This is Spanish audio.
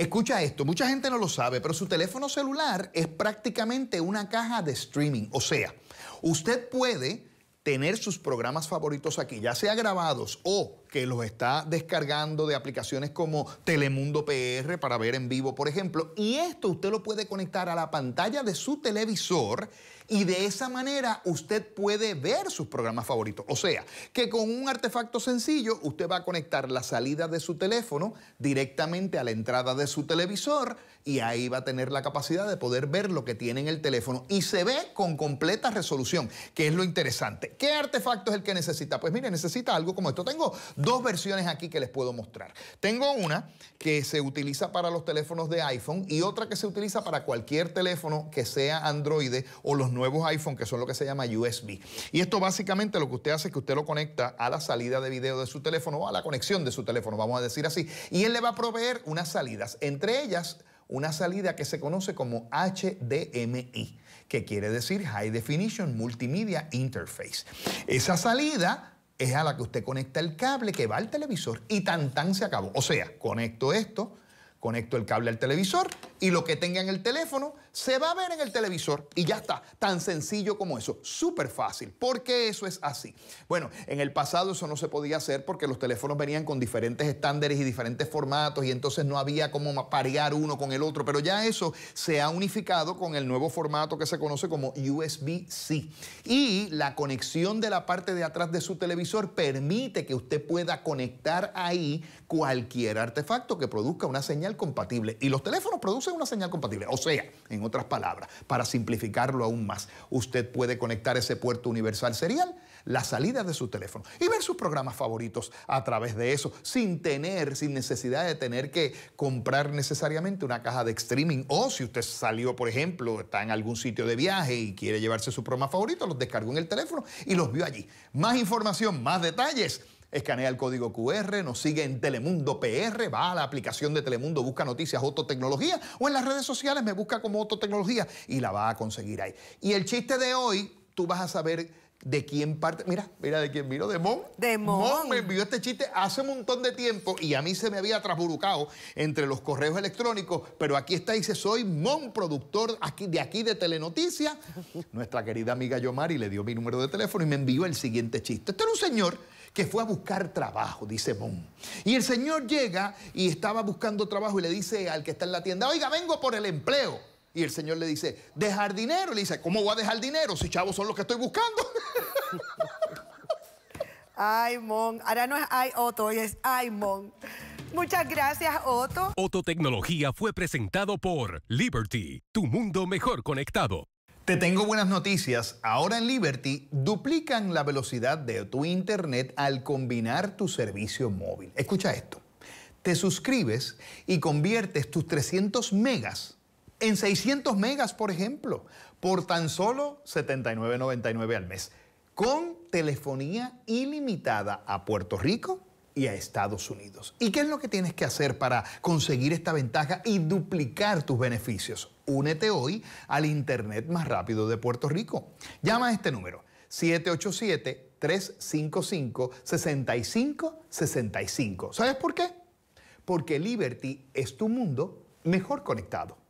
Escucha esto, mucha gente no lo sabe, pero su teléfono celular es prácticamente una caja de streaming. O sea, usted puede tener sus programas favoritos aquí, ya sea grabados o que los está descargando de aplicaciones como Telemundo PR para ver en vivo, por ejemplo. Y esto usted lo puede conectar a la pantalla de su televisor y de esa manera usted puede ver sus programas favoritos. O sea, que con un artefacto sencillo usted va a conectar la salida de su teléfono directamente a la entrada de su televisor y ahí va a tener la capacidad de poder ver lo que tiene en el teléfono y se ve con completa resolución, que es lo interesante. ¿Qué artefacto es el que necesita? Pues mire, necesita algo como esto. Tengo dos versiones aquí que les puedo mostrar. Tengo una que se utiliza para los teléfonos de iPhone y otra que se utiliza para cualquier teléfono que sea Android o los nuevos iPhone que son lo que se llama USB. Y esto básicamente lo que usted hace es que usted lo conecta a la salida de video de su teléfono o a la conexión de su teléfono, vamos a decir así, y él le va a proveer unas salidas, entre ellas una salida que se conoce como HDMI, que quiere decir High Definition Multimedia Interface. Esa salida es a la que usted conecta el cable que va al televisor y tan tan se acabó. O sea, conecto esto, conecto el cable al televisor y lo que tenga en el teléfono se va a ver en el televisor y ya está. Tan sencillo como eso. Súper fácil. ¿Por qué eso es así? Bueno, en el pasado eso no se podía hacer porque los teléfonos venían con diferentes estándares y diferentes formatos y entonces no había cómo parear uno con el otro. Pero ya eso se ha unificado con el nuevo formato que se conoce como USB-C. Y la conexión de la parte de atrás de su televisor permite que usted pueda conectar ahí cualquier artefacto que produzca una señal compatible. Y los teléfonos producen una señal compatible. O sea, en otras palabras, para simplificarlo aún más, usted puede conectar ese puerto universal serial, la salida de su teléfono y ver sus programas favoritos a través de eso, sin tener, sin necesidad de tener que comprar necesariamente una caja de streaming. O si usted salió, por ejemplo, está en algún sitio de viaje y quiere llevarse su programa favorito, los descargó en el teléfono y los vio allí. Más información, más detalles escanea el código QR, nos sigue en Telemundo PR, va a la aplicación de Telemundo, busca noticias tecnología o en las redes sociales me busca como tecnología y la va a conseguir ahí. Y el chiste de hoy, tú vas a saber de quién parte. Mira, mira de quién miro... de Mon. De Mon. Mon me envió este chiste hace un montón de tiempo y a mí se me había trasburucado entre los correos electrónicos, pero aquí está, dice, soy Mon, productor de aquí de Telenoticias. Nuestra querida amiga Yomari le dio mi número de teléfono y me envió el siguiente chiste. Este era un señor que fue a buscar trabajo, dice Mon. Y el Señor llega y estaba buscando trabajo y le dice al que está en la tienda, oiga, vengo por el empleo. Y el Señor le dice, dejar dinero. Le dice, ¿cómo voy a dejar dinero si chavos son los que estoy buscando? Ay, Mon. Ahora no es ay, Otto, hoy es ay, Mon. Muchas gracias, Otto. Otto Tecnología fue presentado por Liberty, tu mundo mejor conectado. Te tengo buenas noticias. Ahora en Liberty duplican la velocidad de tu internet al combinar tu servicio móvil. Escucha esto. Te suscribes y conviertes tus 300 megas en 600 megas, por ejemplo, por tan solo 79.99 al mes, con telefonía ilimitada a Puerto Rico y a Estados Unidos. ¿Y qué es lo que tienes que hacer para conseguir esta ventaja y duplicar tus beneficios? Únete hoy al Internet más rápido de Puerto Rico. Llama a este número, 787-355-6565. ¿Sabes por qué? Porque Liberty es tu mundo mejor conectado.